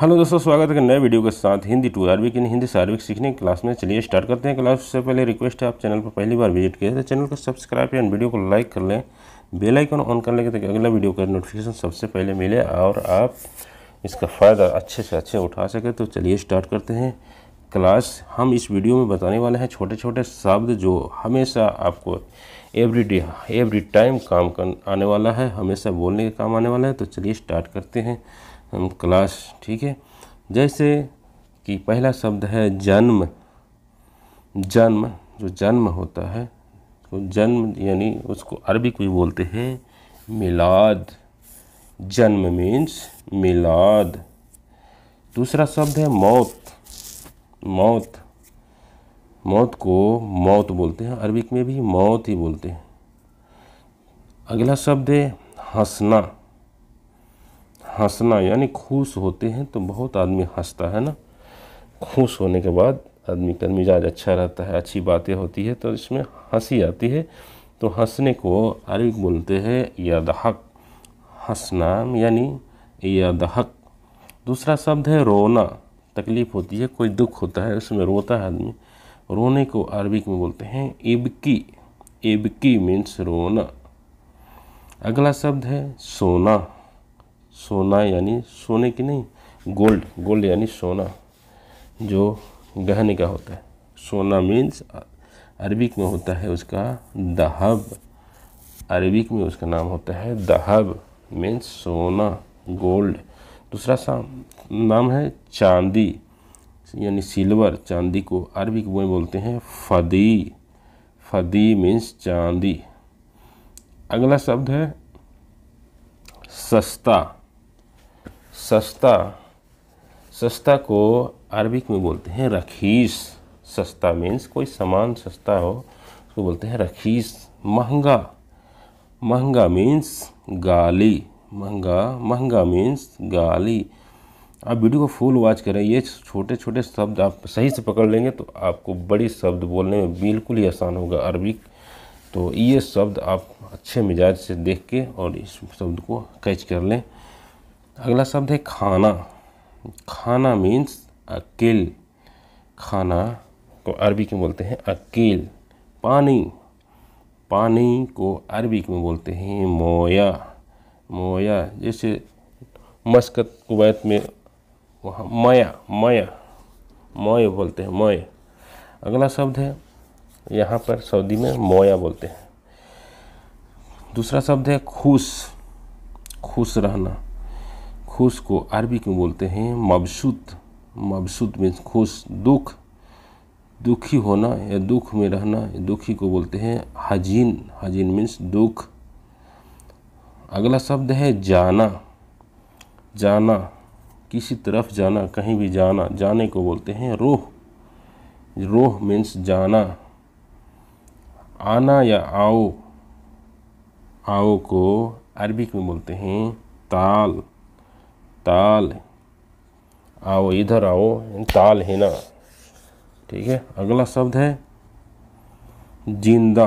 hello दोस्तों स्वागत है एक नए वीडियो के साथ हिंदी टू आरबी इन हिंदी सार्विक सीखने की क्लास में चलिए स्टार्ट करते हैं क्लास से पहले रिक्वेस्ट है आप चैनल पर पहली बार विजिट किए तो चैनल को सब्सक्राइब करें वीडियो को लाइक कर लें बेल आइकन ऑन कर लेंगे ताकि अगला वीडियो का नोटिफिकेशन सबसे पहले मिले और आप इसका फ़ायदा अच्छे से अच्छे उठा सकें तो चलिए स्टार्ट करते हैं क्लास हम इस वीडियो में बताने वाले हैं छोटे छोटे शब्द जो हमेशा आपको एवरी डे एवरी टाइम काम आने वाला है हमेशा बोलने के काम आने वाला है तो चलिए स्टार्ट करते हैं हम क्लास ठीक है जैसे कि पहला शब्द है जन्म जन्म जो जन्म होता है तो जन्म यानी उसको अरबी कोई बोलते हैं मिलाद जन्म मीन्स मिलाद दूसरा शब्द है मौत मौत मौत को मौत बोलते हैं अरबिक में भी मौत ही बोलते हैं अगला शब्द है हंसना हंसना यानी खुश होते हैं तो बहुत आदमी हंसता है ना खुश होने के बाद आदमी का मिजाज अच्छा रहता है अच्छी बातें होती है तो इसमें हंसी आती है तो हंसने को अरबिक बोलते हैं या दहक हंसना यानी या दहक दूसरा शब्द है रोना तकलीफ़ होती है कोई दुख होता है उसमें रोता है आदमी रोने को अरबिक में बोलते हैं इबकी इबकी मीन्स रोना अगला शब्द है सोना सोना यानी सोने की नहीं गोल्ड गोल्ड यानी सोना जो गहने का होता है सोना मीन्स अरबिक में होता है उसका दहब अरबिक में उसका नाम होता है दहब मीन्स सोना गोल्ड दूसरा सा नाम है चांदी यानी सिल्वर चांदी को अरबिक में बोलते हैं फदी फदी मीन्स चांदी अगला शब्द है सस्ता सस्ता सस्ता को अरबिक में बोलते हैं रखीस सस्ता मीन्स कोई सामान सस्ता हो उसको बोलते हैं रखीस महंगा महंगा मीन्स गाली महंगा महंगा मीन्स गाली आप वीडियो को फुल वॉच करें ये छोटे छोटे शब्द आप सही से पकड़ लेंगे तो आपको बड़े शब्द बोलने में बिल्कुल ही आसान होगा अरबिक तो ये शब्द आप अच्छे मिजाज से देख के और इस शब्द को कैच कर लें अगला शब्द है खाना खाना मीन्स अकेल खाना को अरबी में बोलते हैं अकेल पानी पानी को अरबी में बोलते हैं मोया मोया जैसे मस्कत कुवैत में वहाँ मया मया मोय बोलते हैं मोय अगला शब्द है यहाँ पर सऊदी में मोया बोलते हैं दूसरा शब्द है खुश खुश रहना खुश को अरबी में बोलते हैं मबसूत मबसूत में खुश दुख दुखी होना या दुख में रहना दुखी को बोलते हैं हजीन हजीन मीन्स दुख अगला शब्द है जाना जाना किसी तरफ जाना कहीं भी जाना जाने को बोलते हैं रोह रोह मीन्स जाना आना या आओ आओ को अरबिक में बोलते हैं ताल ताल आओ इधर आओ ताल ना ठीक है अगला शब्द है जिंदा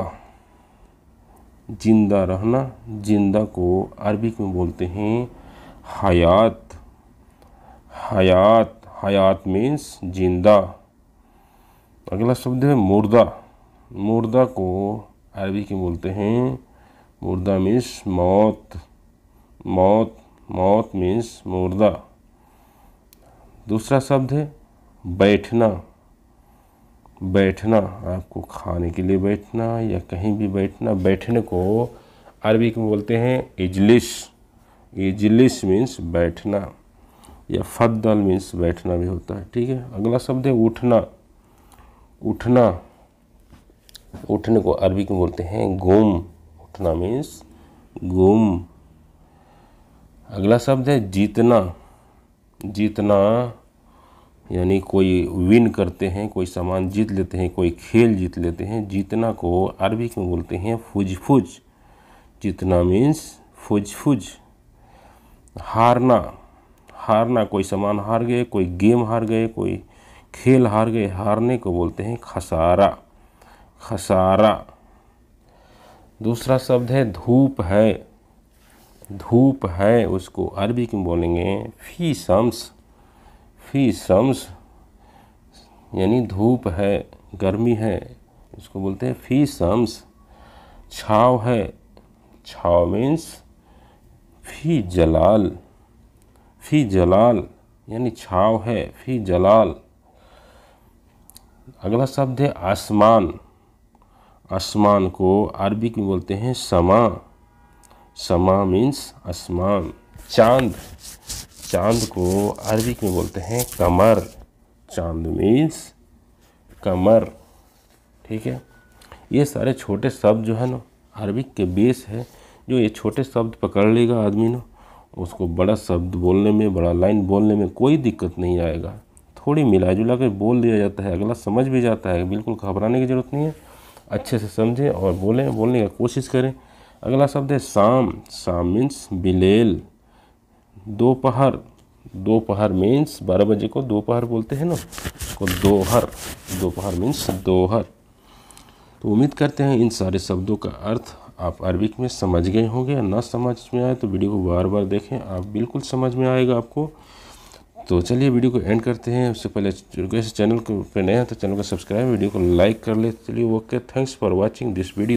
जिंदा रहना जिंदा को अरबिक में बोलते हैं हयात हयात हयात मीन्स जिंदा अगला शब्द है मुर्दा मुर्दा को अरबी के बोलते हैं मुर्दा मीन्स मौत मौत मौत मीन्स मुर्दा दूसरा शब्द है बैठना बैठना आपको खाने के लिए बैठना या कहीं भी बैठना बैठने को अरबी में बोलते हैं इजलिस इजलिस मीन्स बैठना या फद्दल मीन्स बैठना भी होता है ठीक है अगला शब्द है उठना उठना उठने को अरबी में बोलते हैं गुम उठना मीन्स गुम अगला शब्द है जीतना जीतना यानी कोई विन करते हैं कोई सामान जीत लेते हैं कोई खेल जीत लेते हैं जीतना को अरबी में बोलते हैं फुज फुज जीतना मीन्स फुज फुज हारना हारना कोई सामान हार गए कोई गेम हार गए कोई खेल हार गए हारने को बोलते हैं खसारा खसारा दूसरा शब्द है धूप है धूप है उसको अरबी में बोलेंगे फी शम्स फी शम्स यानी धूप है गर्मी है इसको बोलते हैं फी शम्स छाव है छाव मीन्स फी जलाल फी जलाल यानी छाव है फी जलाल अगला शब्द है आसमान आसमान को अरबी में बोलते हैं समा समा मीन्स आसमान चांद चांद को अरबिक में बोलते हैं कमर चांद मीन्स कमर ठीक है ये सारे छोटे शब्द जो है ना अरबिक के बेस है जो ये छोटे शब्द पकड़ लेगा आदमी ना उसको बड़ा शब्द बोलने में बड़ा लाइन बोलने में कोई दिक्कत नहीं आएगा थोड़ी मिला जुला कर बोल दिया जाता है अगला समझ भी जाता है बिल्कुल घबराने की ज़रूरत नहीं है अच्छे से समझें और बोलें बोलने की कोशिश करें अगला शब्द है शाम शाम मीन्स बिलेल दोपहर दोपहर मीन्स बारह बजे को दोपहर बोलते हैं ना को दोहर दोपहर मीन्स दोहर तो उम्मीद करते हैं इन सारे शब्दों का अर्थ आप अरबिक में समझ गए होंगे या ना समझ में आए तो वीडियो को बार बार देखें आप बिल्कुल समझ में आएगा आपको तो चलिए वीडियो को एंड करते हैं उससे पहले रिक्वेस्ट चैनल को पे नए हैं तो चैनल को सब्सक्राइब वीडियो को लाइक कर ले चलिए okay thanks for watching this video